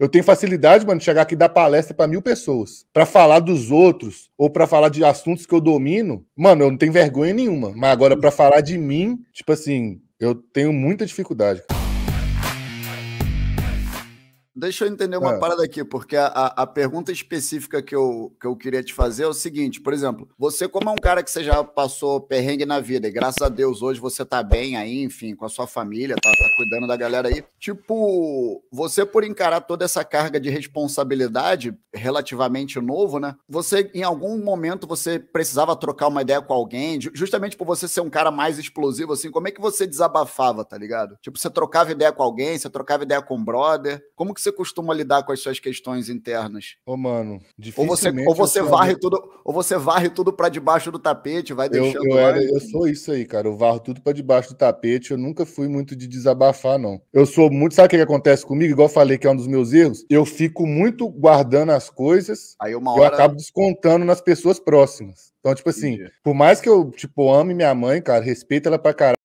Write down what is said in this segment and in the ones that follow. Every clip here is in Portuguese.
Eu tenho facilidade, mano, de chegar aqui e dar palestra para mil pessoas. para falar dos outros ou para falar de assuntos que eu domino, mano, eu não tenho vergonha nenhuma. Mas agora, para falar de mim, tipo assim, eu tenho muita dificuldade. Deixa eu entender uma é. parada aqui, porque a, a, pergunta específica que eu, que eu queria te fazer é o seguinte: por exemplo, você, como é um cara que você já passou perrengue na vida, e graças a Deus hoje você tá bem aí, enfim, com a sua família, tá, tá cuidando da galera aí. Tipo, você, por encarar toda essa carga de responsabilidade, relativamente novo, né? Você, em algum momento, você precisava trocar uma ideia com alguém, justamente por você ser um cara mais explosivo, assim, como é que você desabafava, tá ligado? Tipo, você trocava ideia com alguém, você trocava ideia com um brother, como que você você costuma lidar com as suas questões internas? Ô, mano, ou você, ou você varre tudo, ou você varre tudo para debaixo do tapete, vai deixando. Eu, eu, era, eu sou isso aí, cara. Eu varro tudo para debaixo do tapete. Eu nunca fui muito de desabafar, não. Eu sou muito. Sabe o que, que acontece comigo? Igual eu falei que é um dos meus erros. Eu fico muito guardando as coisas. Aí uma hora... Eu acabo descontando nas pessoas próximas. Então, tipo assim, por mais que eu, tipo, ame minha mãe, cara, respeito ela pra caralho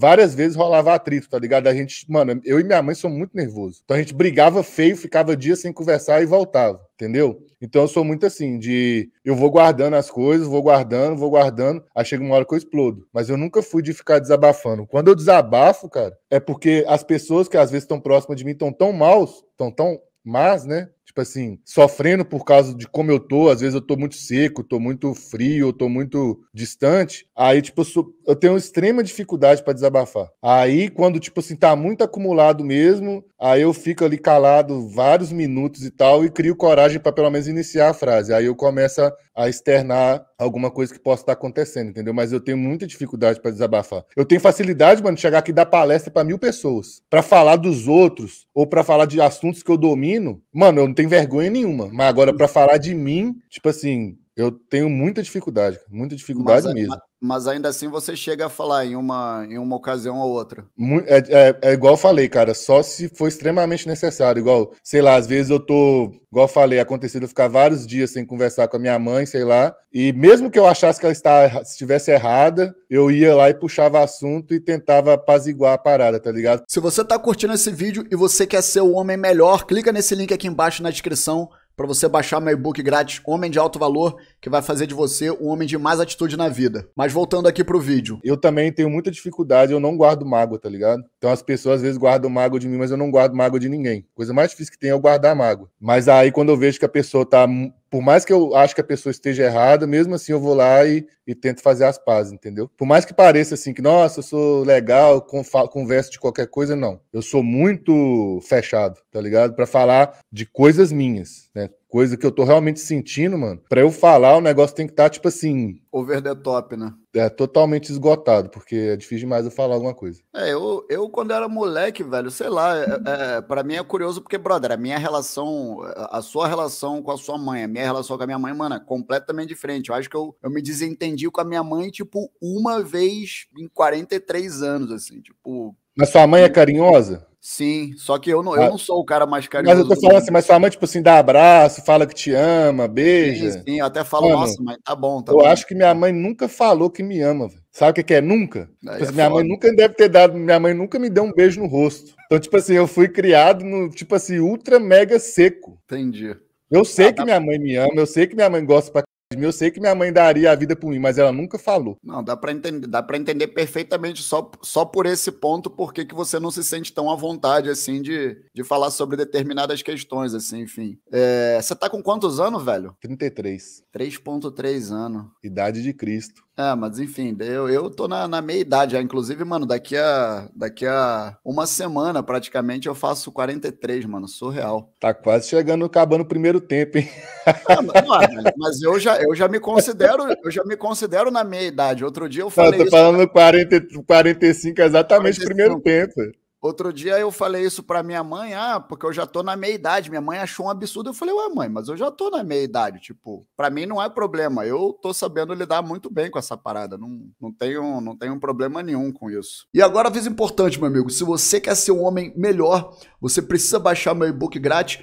várias vezes rolava atrito, tá ligado? A gente, mano, eu e minha mãe somos muito nervosos. Então a gente brigava feio, ficava dias sem conversar e voltava, entendeu? Então eu sou muito assim, de eu vou guardando as coisas, vou guardando, vou guardando, aí chega uma hora que eu explodo. Mas eu nunca fui de ficar desabafando. Quando eu desabafo, cara, é porque as pessoas que às vezes estão próximas de mim estão tão maus, estão tão más, né? tipo assim, sofrendo por causa de como eu tô, às vezes eu tô muito seco, tô muito frio, tô muito distante, aí, tipo, eu, sou, eu tenho extrema dificuldade para desabafar. Aí, quando, tipo assim, tá muito acumulado mesmo, aí eu fico ali calado vários minutos e tal, e crio coragem para pelo menos iniciar a frase. Aí eu começo a externar alguma coisa que possa estar tá acontecendo, entendeu? Mas eu tenho muita dificuldade para desabafar. Eu tenho facilidade, mano, de chegar aqui e dar palestra para mil pessoas, para falar dos outros, ou para falar de assuntos que eu domino, mano, eu não tenho vergonha nenhuma. Mas agora, para hum. falar de mim, tipo assim, eu tenho muita dificuldade, muita dificuldade mas, eh, mesmo mas ainda assim você chega a falar em uma, em uma ocasião ou outra. É, é, é, igual eu falei, cara, só se for extremamente necessário. Igual, sei lá, às vezes eu tô, igual eu falei, acontecido ficar vários dias sem conversar com a minha mãe, sei lá, e mesmo que eu achasse que ela está, estivesse errada, eu ia lá e puxava assunto e tentava apaziguar a parada, tá ligado? Se você tá curtindo esse vídeo e você quer ser o homem melhor, clica nesse link aqui embaixo na descrição para você baixar meu e-book grátis Homem de Alto Valor, que vai fazer de você um homem de mais atitude na vida. Mas voltando aqui pro vídeo. Eu também tenho muita dificuldade, eu não guardo mágoa, tá ligado? Então as pessoas às vezes guardam mágoa de mim, mas eu não guardo mágoa de ninguém. Coisa mais difícil que tem é eu guardar mágoa. Mas aí quando eu vejo que a pessoa tá por mais que eu acho que a pessoa esteja errada, mesmo assim eu vou lá e, e tento fazer as pazes, entendeu? Por mais que pareça assim que, nossa, eu sou legal, converso de qualquer coisa, não. Eu sou muito fechado, tá ligado? Para falar de coisas minhas né? Coisa que eu tô realmente sentindo, mano. Pra eu falar, o negócio tem que estar, tá, tipo assim. Over the top, né? É, totalmente esgotado, porque é difícil demais eu falar alguma coisa. É, eu, eu quando era moleque, velho, sei lá, é, é para mim é curioso porque, brother, a minha relação, a sua relação com a sua mãe, a minha relação com a minha mãe, mano, é completamente diferente. Eu acho que eu, eu me desentendi com a minha mãe, tipo, uma vez em 43 anos, assim, tipo. Mas sua mãe é carinhosa? Sim, só que eu não, eu ah. não sou o cara mais carinhoso. Mas eu tô falando assim, mas sua mãe, tipo assim, dá abraço, fala que te ama, beija. Sim, sim eu até falo, Mano, nossa, mas tá bom, tá Eu bem. acho que minha mãe nunca falou que me ama, velho. Sabe o que, é? Nunca. Tipo é assim, minha mãe nunca deve ter dado, minha mãe nunca me deu um beijo no rosto. Então, tipo assim, eu fui criado no, tipo assim, ultra mega seco. Entendi. Eu sei ah, que minha mãe me ama, eu sei que minha mãe gosta pra eu sei que minha mãe daria a vida por mim, mas ela nunca falou. Não, dá para entender, dá para entender perfeitamente só, só por esse ponto porque que você não se sente tão à vontade assim de, de falar sobre determinadas questões, assim, enfim. É, você tá com quantos anos, velho? 33. 3.3 anos. Idade de Cristo. É, mas enfim, eu, eu tô na, na meia idade já. Inclusive, mano, daqui a, daqui a uma semana praticamente eu faço 43, mano. Surreal. Tá quase chegando, acabando o primeiro tempo, hein? Ah, mas, é, mano, mas eu já, eu já me considero, eu já me considero na meia idade. Outro dia eu falei. Não, eu tô falando isso, 40, 45 exatamente 45. primeiro tempo. Outro dia eu falei isso para minha mãe, ah, porque eu já tô na meia idade. Minha mãe achou um absurdo. Eu falei, ué, mãe, mas eu já tô na meia idade. Tipo, para mim não é problema. Eu tô sabendo lidar muito bem com essa parada. Não, não, tenho, não tenho problema nenhum com isso. E agora, aviso importante, meu amigo: se você quer ser um homem melhor, você precisa baixar meu e-book grátis